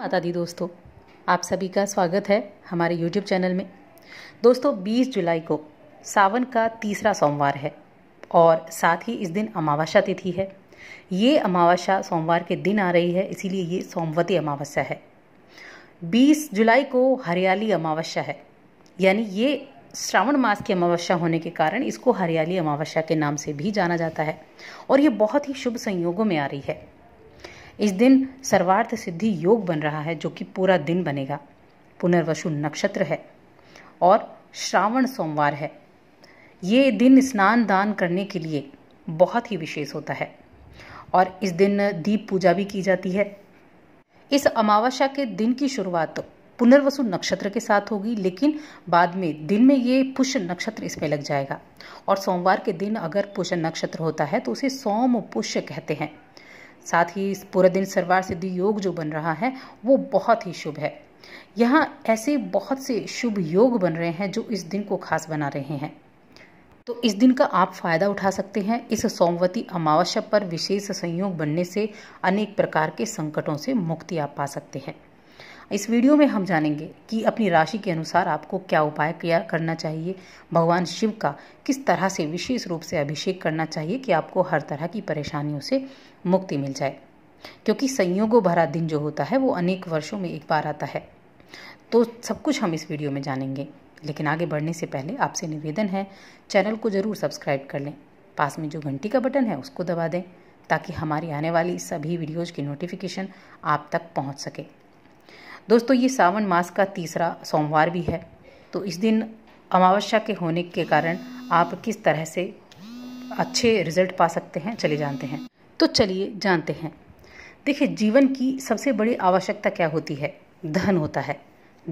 माता दी दोस्तों आप सभी का स्वागत है हमारे YouTube चैनल में दोस्तों 20 जुलाई को सावन का तीसरा सोमवार है और साथ ही इस दिन अमावस्या तिथि है ये अमावस्या सोमवार के दिन आ रही है इसीलिए ये सोमवती अमावस्या है 20 जुलाई को हरियाली अमावस्या है यानी ये श्रावण मास की अमावस्या होने के कारण इसको हरियाली अमावस्या के नाम से भी जाना जाता है और ये बहुत ही शुभ संयोगों में आ रही है इस दिन सर्वार्थ सिद्धि योग बन रहा है जो कि पूरा दिन बनेगा पुनर्वसु नक्षत्र है और श्रावण सोमवार है ये दिन स्नान दान करने के लिए बहुत ही विशेष होता है और इस दिन दीप पूजा भी की जाती है इस अमावस्या के दिन की शुरुआत पुनर्वसु नक्षत्र के साथ होगी लेकिन बाद में दिन में ये पुष्य नक्षत्र इस लग जाएगा और सोमवार के दिन अगर पुष्य नक्षत्र होता है तो उसे सोम पुष्य कहते हैं साथ ही इस पूरा दिन सर्वार सिद्धि योग जो बन रहा है वो बहुत ही शुभ है यहाँ ऐसे बहुत से शुभ योग बन रहे हैं जो इस दिन को खास बना रहे हैं तो इस दिन का आप फायदा उठा सकते हैं इस सोमवती अमावस्या पर विशेष संयोग बनने से अनेक प्रकार के संकटों से मुक्ति आप पा सकते हैं इस वीडियो में हम जानेंगे कि अपनी राशि के अनुसार आपको क्या उपाय किया करना चाहिए भगवान शिव का किस तरह से विशेष रूप से अभिषेक करना चाहिए कि आपको हर तरह की परेशानियों से मुक्ति मिल जाए क्योंकि संयोगों भरा दिन जो होता है वो अनेक वर्षों में एक बार आता है तो सब कुछ हम इस वीडियो में जानेंगे लेकिन आगे बढ़ने से पहले आपसे निवेदन है चैनल को ज़रूर सब्सक्राइब कर लें पास में जो घंटी का बटन है उसको दबा दें ताकि हमारी आने वाली सभी वीडियोज़ की नोटिफिकेशन आप तक पहुँच सके दोस्तों ये सावन मास का तीसरा सोमवार भी है तो इस दिन अमावस्या के होने के कारण आप किस तरह से अच्छे रिजल्ट पा सकते हैं चले जानते हैं तो चलिए जानते हैं देखिए जीवन की सबसे बड़ी आवश्यकता क्या होती है धन होता है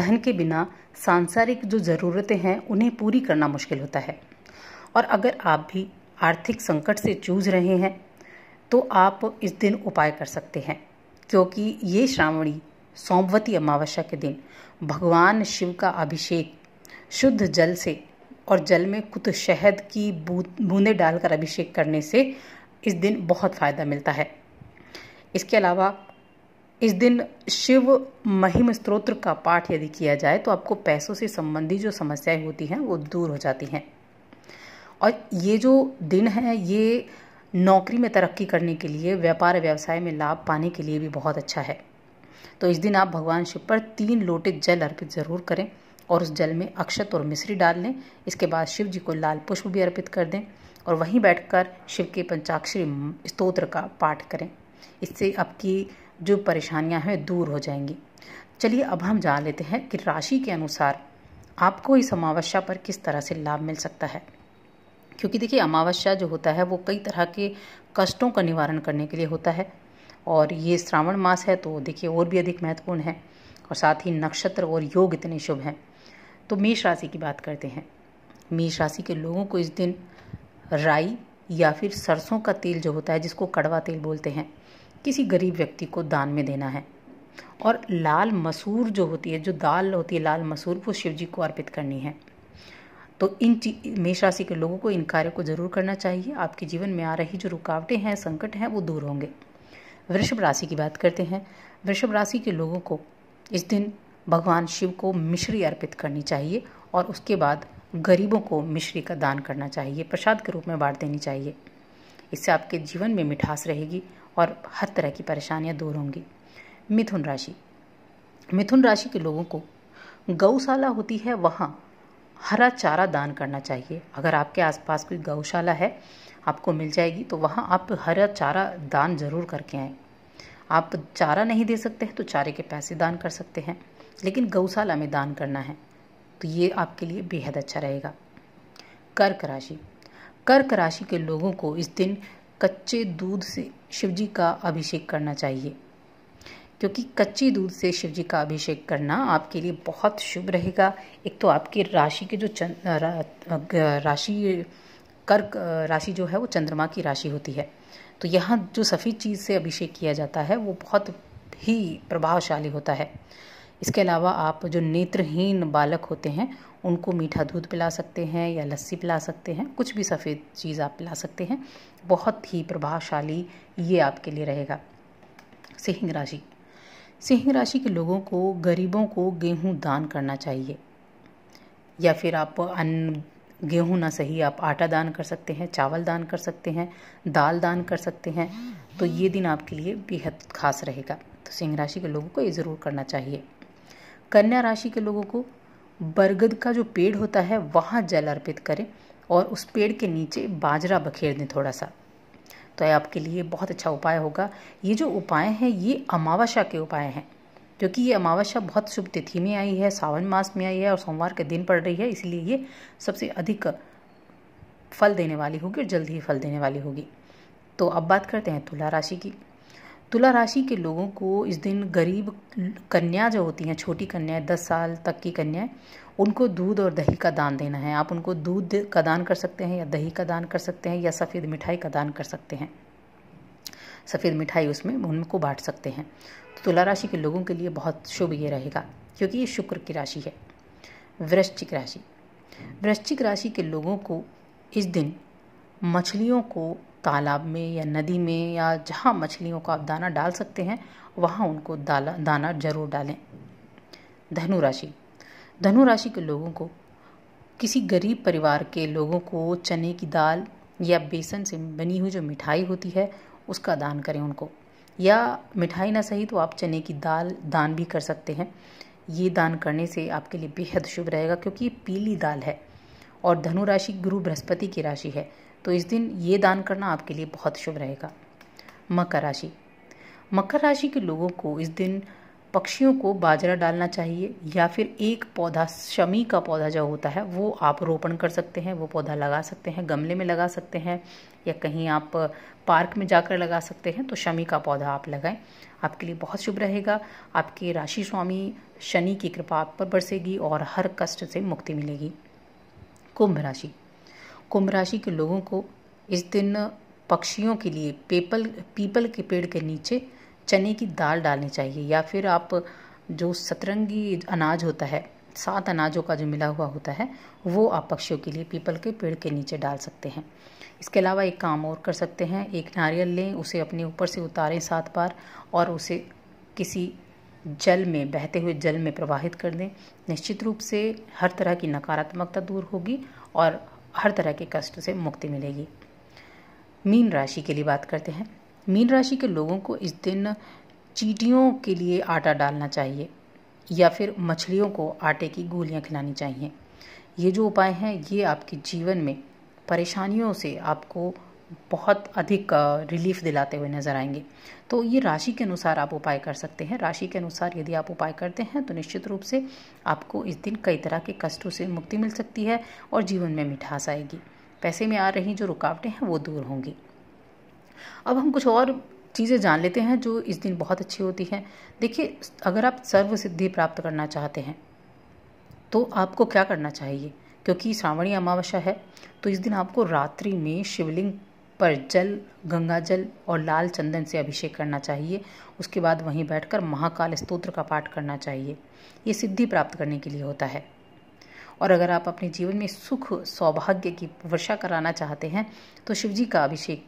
धन के बिना सांसारिक जो ज़रूरतें हैं उन्हें पूरी करना मुश्किल होता है और अगर आप भी आर्थिक संकट से जूझ रहे हैं तो आप इस दिन उपाय कर सकते हैं क्योंकि ये श्रावणी सोमवती अमावस्या के दिन भगवान शिव का अभिषेक शुद्ध जल से और जल में कुत शहद की बूंदें डालकर अभिषेक करने से इस दिन बहुत फ़ायदा मिलता है इसके अलावा इस दिन शिव महिम स्त्रोत्र का पाठ यदि किया जाए तो आपको पैसों से संबंधी जो समस्याएं होती हैं वो दूर हो जाती हैं और ये जो दिन है ये नौकरी में तरक्की करने के लिए व्यापार व्यवसाय में लाभ पाने के लिए भी बहुत अच्छा है तो इस दिन आप भगवान शिव पर तीन लोटे जल अर्पित ज़रूर करें और उस जल में अक्षत और मिश्री डाल लें इसके बाद शिव जी को लाल पुष्प भी अर्पित कर दें और वहीं बैठकर शिव के पंचाक्षरी स्तोत्र का पाठ करें इससे आपकी जो परेशानियां हैं दूर हो जाएंगी चलिए अब हम जान लेते हैं कि राशि के अनुसार आपको इस अमावस्या पर किस तरह से लाभ मिल सकता है क्योंकि देखिए अमावस्या जो होता है वो कई तरह के कष्टों का निवारण करने के लिए होता है और ये श्रावण मास है तो देखिए और भी अधिक महत्वपूर्ण है और साथ ही नक्षत्र और योग इतने शुभ हैं तो मेष राशि की बात करते हैं मेष राशि के लोगों को इस दिन राई या फिर सरसों का तेल जो होता है जिसको कड़वा तेल बोलते हैं किसी गरीब व्यक्ति को दान में देना है और लाल मसूर जो होती है जो दाल होती है लाल मसूर वो शिव जी को अर्पित करनी है तो इन मेष राशि के लोगों को इन कार्यों को जरूर करना चाहिए आपके जीवन में आ रही जो रुकावटें हैं संकट हैं वो दूर होंगे वृषभ राशि की बात करते हैं वृषभ राशि के लोगों को इस दिन भगवान शिव को मिश्री अर्पित करनी चाहिए और उसके बाद गरीबों को मिश्री का दान करना चाहिए प्रसाद के रूप में बांट देनी चाहिए इससे आपके जीवन में मिठास रहेगी और हर तरह की परेशानियां दूर होंगी मिथुन राशि मिथुन राशि के लोगों को गौशाला होती है वहाँ हरा चारा दान करना चाहिए अगर आपके आसपास कोई गौशाला है आपको मिल जाएगी तो वहाँ आप हरा चारा दान ज़रूर करके आएँ आप चारा नहीं दे सकते हैं तो चारे के पैसे दान कर सकते हैं लेकिन गौशाला में दान करना है तो ये आपके लिए बेहद अच्छा रहेगा कर्क राशि कर्क राशि के लोगों को इस दिन कच्चे दूध से शिवजी का अभिषेक करना चाहिए क्योंकि कच्ची दूध से शिव जी का अभिषेक करना आपके लिए बहुत शुभ रहेगा एक तो आपकी राशि के जो चंद रा, राशि कर्क राशि जो है वो चंद्रमा की राशि होती है तो यहाँ जो सफ़ेद चीज़ से अभिषेक किया जाता है वो बहुत ही प्रभावशाली होता है इसके अलावा आप जो नेत्रहीन बालक होते हैं उनको मीठा दूध पिला सकते हैं या लस्सी पिला सकते हैं कुछ भी सफ़ेद चीज़ आप पिला सकते हैं बहुत ही प्रभावशाली ये आपके लिए रहेगा सिंह राशि सिंह राशि के लोगों को गरीबों को गेहूं दान करना चाहिए या फिर आप अन्न गेहूँ ना सही आप आटा दान कर सकते हैं चावल दान कर सकते हैं दाल दान कर सकते हैं तो ये दिन आपके लिए बेहद खास रहेगा तो सिंह राशि के लोगों को ये ज़रूर करना चाहिए कन्या राशि के लोगों को बरगद का जो पेड़ होता है वहाँ जल अर्पित करें और उस पेड़ के नीचे बाजरा बखेर दें थोड़ा सा तो ये आपके लिए बहुत अच्छा उपाय होगा ये जो उपाय हैं ये अमावस्या के उपाय हैं क्योंकि ये अमावस्या बहुत शुभ तिथि में आई है सावन मास में आई है और सोमवार के दिन पड़ रही है इसलिए ये सबसे अधिक फल देने वाली होगी और जल्द ही फल देने वाली होगी तो अब बात करते हैं तुला राशि की तुला राशि के लोगों को इस दिन गरीब कन्या जो होती हैं छोटी कन्याएं दस साल तक की कन्याएं उनको दूध और दही का दान देना है आप उनको दूध का दान कर सकते हैं या दही का दान कर सकते हैं या सफ़ेद मिठाई का दान कर सकते हैं सफ़ेद मिठाई उसमें उनको बांट सकते हैं तो तुला राशि के लोगों के लिए बहुत शुभ ये रहेगा क्योंकि ये शुक्र की राशि है वृश्चिक राशि वृश्चिक राशि के लोगों को इस दिन मछलियों को तालाब में या नदी में या जहाँ मछलियों का आप दाना डाल सकते हैं वहाँ उनको दाला दाना जरूर डालें धनु राशि धनु राशि के लोगों को किसी गरीब परिवार के लोगों को चने की दाल या बेसन से बनी हुई जो मिठाई होती है उसका दान करें उनको या मिठाई ना सही तो आप चने की दाल दान भी कर सकते हैं ये दान करने से आपके लिए बेहद शुभ रहेगा क्योंकि ये पीली दाल है और धनु राशि गुरु बृहस्पति की राशि है तो इस दिन ये दान करना आपके लिए बहुत शुभ रहेगा मकर राशि मकर राशि के लोगों को इस दिन पक्षियों को बाजरा डालना चाहिए या फिर एक पौधा शमी का पौधा जो होता है वो आप रोपण कर सकते हैं वो पौधा लगा सकते हैं गमले में लगा सकते हैं या कहीं आप पार्क में जाकर लगा सकते हैं तो शमी का पौधा आप लगाएं आपके लिए बहुत शुभ रहेगा आपके राशि स्वामी शनि की कृपा आप पर बरसेगी और हर कष्ट से मुक्ति मिलेगी कुंभ राशि कुंभ राशि के लोगों को इस दिन पक्षियों के लिए पेपल पीपल के पेड़ के नीचे चने की दाल डालनी चाहिए या फिर आप जो सतरंगी अनाज होता है सात अनाजों का जो मिला हुआ होता है वो आप पक्षियों के लिए पीपल के पेड़ के नीचे डाल सकते हैं इसके अलावा एक काम और कर सकते हैं एक नारियल लें उसे अपने ऊपर से उतारें सात बार और उसे किसी जल में बहते हुए जल में प्रवाहित कर दें निश्चित रूप से हर तरह की नकारात्मकता दूर होगी और हर तरह के कष्ट से मुक्ति मिलेगी मीन राशि के लिए बात करते हैं मीन राशि के लोगों को इस दिन चीटियों के लिए आटा डालना चाहिए या फिर मछलियों को आटे की गोलियां खिलानी चाहिए ये जो उपाय हैं ये आपके जीवन में परेशानियों से आपको बहुत अधिक रिलीफ दिलाते हुए नजर आएंगे तो ये राशि के अनुसार आप उपाय कर सकते हैं राशि के अनुसार यदि आप उपाय करते हैं तो निश्चित रूप से आपको इस दिन कई तरह के कष्टों से मुक्ति मिल सकती है और जीवन में मिठास आएगी पैसे में आ रही जो रुकावटें हैं वो दूर होंगी अब हम कुछ और चीज़ें जान लेते हैं जो इस दिन बहुत अच्छी होती हैं देखिए अगर आप सर्व सिद्धि प्राप्त करना चाहते हैं तो आपको क्या करना चाहिए क्योंकि श्रावणी अमावस्या है तो इस दिन आपको रात्रि में शिवलिंग पर जल गंगा जल और लाल चंदन से अभिषेक करना चाहिए उसके बाद वहीं बैठकर महाकाल स्तोत्र का पाठ करना चाहिए ये सिद्धि प्राप्त करने के लिए होता है और अगर आप अपने जीवन में सुख सौभाग्य की वर्षा कराना चाहते हैं तो शिवजी का अभिषेक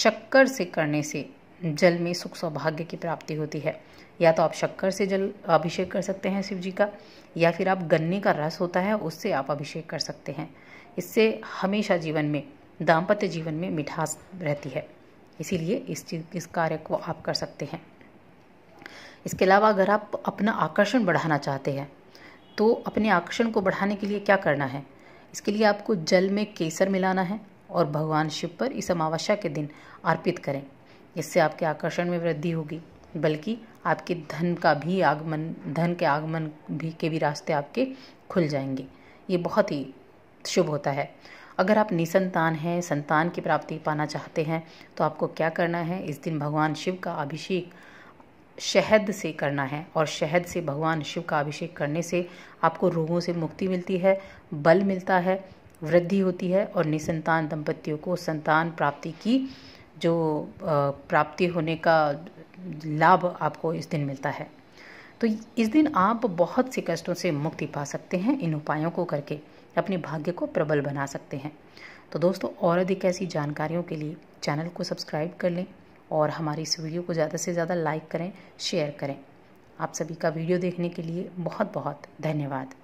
शक्कर से करने से जल में सुख सौभाग्य की प्राप्ति होती है या तो आप शक्कर से जल अभिषेक कर सकते हैं शिव जी का या फिर आप गन्ने का रस होता है उससे आप अभिषेक कर सकते हैं इससे हमेशा जीवन में दाम्पत्य जीवन में मिठास रहती है इसीलिए इस चीज इस कार्य को आप कर सकते हैं इसके अलावा अगर आप अपना आकर्षण बढ़ाना चाहते हैं तो अपने आकर्षण को बढ़ाने के लिए क्या करना है इसके लिए आपको जल में केसर मिलाना है और भगवान शिव पर इस अमावस्या के दिन अर्पित करें इससे आपके आकर्षण में वृद्धि होगी बल्कि आपके धन का भी आगमन धन के आगमन भी के भी रास्ते आपके खुल जाएंगे ये बहुत ही शुभ होता है अगर आप निसंतान हैं संतान की प्राप्ति पाना चाहते हैं तो आपको क्या करना है इस दिन भगवान शिव का अभिषेक शहद से करना है और शहद से भगवान शिव का अभिषेक करने से आपको रोगों से मुक्ति मिलती है बल मिलता है वृद्धि होती है और निसंतान दंपतियों को संतान प्राप्ति की जो प्राप्ति होने का लाभ आपको इस दिन मिलता है तो इस दिन आप बहुत से कष्टों से मुक्ति पा सकते हैं इन उपायों को करके अपने भाग्य को प्रबल बना सकते हैं तो दोस्तों और अधिक ऐसी जानकारियों के लिए चैनल को सब्सक्राइब कर लें और हमारी इस वीडियो को ज़्यादा से ज़्यादा लाइक करें शेयर करें आप सभी का वीडियो देखने के लिए बहुत बहुत धन्यवाद